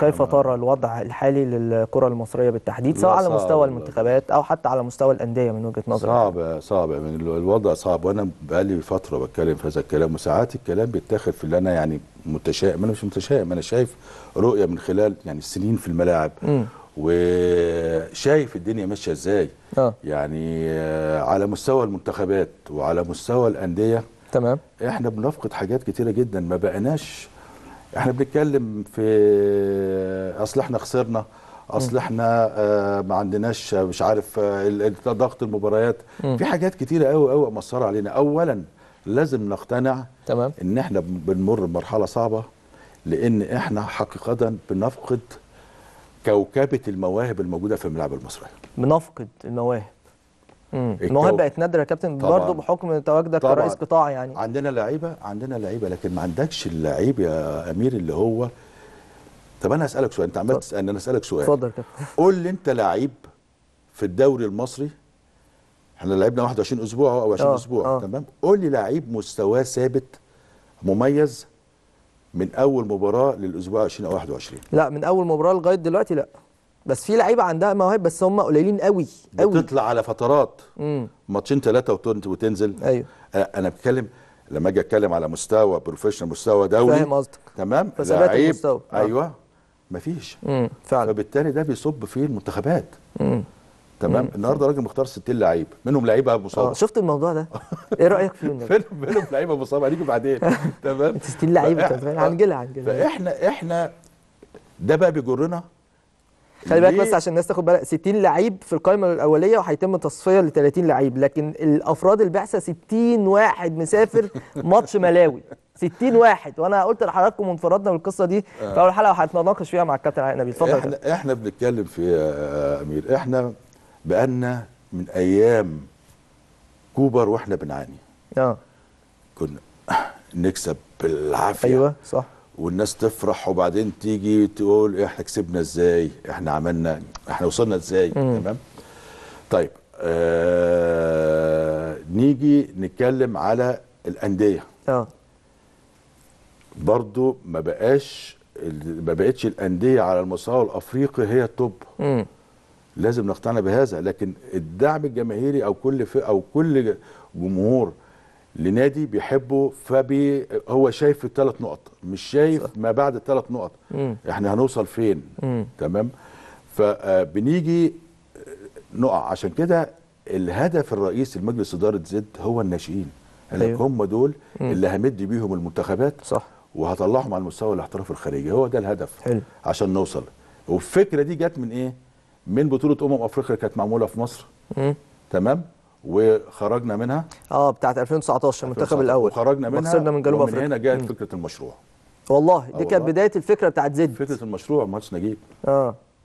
كيف ترى الوضع الحالي للكرة المصرية بالتحديد سواء على مستوى المنتخبات أو حتى على مستوى الأندية من وجهة نظرك؟ صعب صعب يعني الوضع صعب وأنا بقالي فترة بتكلم في هذا الكلام وساعات الكلام بيتاخد في اللي أنا يعني متشائم أنا مش متشائم أنا شايف رؤية من خلال يعني السنين في الملاعب م. وشايف الدنيا ماشية إزاي آه. يعني آه، على مستوى المنتخبات وعلى مستوى الأندية تمام احنا بنفقد حاجات كتيرة جدا ما بقناش احنا بنتكلم في اصل احنا خسرنا اصل احنا آه، ما عندناش آه، مش عارف آه، ضغط المباريات في حاجات كتيره قوي قوي مأثره علينا اولا لازم نقتنع تمام. ان احنا بنمر بمرحله صعبه لان احنا حقيقه بنفقد كوكبه المواهب الموجوده في الملاعب المصريه بنفقد المواهب المواهب بقت نادره يا كابتن برضه بحكم تواجدك كرئيس قطاع يعني عندنا لعيبه عندنا لعيبه لكن ما عندكش اللعيب يا امير اللي هو طب انا هسالك سؤال انت عمال تسالني انا اسالك سؤال اتفضل يا كابتن قول لي انت لعيب في الدوري المصري احنا لعبنا 21 اسبوع او 20 آه، اسبوع أوه. تمام قول لي لعيب مستواه ثابت مميز من اول مباراه للاسبوع 20 او 21 لا من اول مباراه لغايه دلوقتي لا بس في لعيبه عندها مواهب بس هم قليلين قوي قوي بتطلع على فترات ماتشين ثلاثه وتنزل ايوه انا بتكلم لما اجي اتكلم على مستوى بروفيشنال مستوى دولي فاهم قصدك تمام فثبات المستوى آه. ايوه مفيش فعلا فبالتالي ده بيصب في المنتخبات تمام مم. النهارده راجل مختار 60 لعيب منهم لعيبه مصابه اه شفت الموضوع ده ايه رايك فيه منهم منهم لعيبه مصابه هنيجي بعدين تمام 60 لعيبه هنجيلها هنجيلها فاحنا احنا ده بقى بيجرنا خلي بالك بس عشان الناس تاخد بالك 60 لعيب في القائمه الاوليه وهيتم تصفيه ل 30 لعيب لكن الافراد البعثه 60 واحد مسافر ماتش ملاوي 60 واحد وانا قلت لحضراتكم وانفردنا بالقصه دي آه. في اول حلقه وهنتناقش فيها مع الكابتن علاء نبيل اتفضل احنا كده. احنا بنتكلم في يا امير احنا بقالنا من ايام كوبر واحنا بنعاني اه كنا نكسب بالعافيه ايوه صح والناس تفرح وبعدين تيجي تقول إيه، احنا كسبنا ازاي احنا عملنا احنا وصلنا ازاي تمام طيب آه نيجي نتكلم على الانديه اه برضو ما بقاش ما بقتش الانديه على المستوى الافريقي هي التوب لازم نقتنع بهذا لكن الدعم الجماهيري او كل فئه او كل جمهور لنادي بيحبه فبي هو شايف الثلاث نقط مش شايف صح. ما بعد الثلاث نقط مم. احنا هنوصل فين مم. تمام فبنيجي آه، آه، نقع عشان كده الهدف الرئيسي لمجلس اداره زد هو الناشئين أيوه. هم دول مم. اللي همد بيهم المنتخبات صح وهطلعهم على المستوى الاحتراف الخارجي هو ده الهدف حلو. عشان نوصل والفكره دي جت من ايه من بطوله امم افريقيا كانت معموله في مصر مم. تمام وخرجنا منها اه بتاعت 2019 المنتخب الاول وخرجنا منها وخسرنا من جنوب افريقيا هنا جاءت فكره المشروع والله دي آه، كانت بدايه الفكره بتاعت زد فكره المشروع ماتش نجيب اه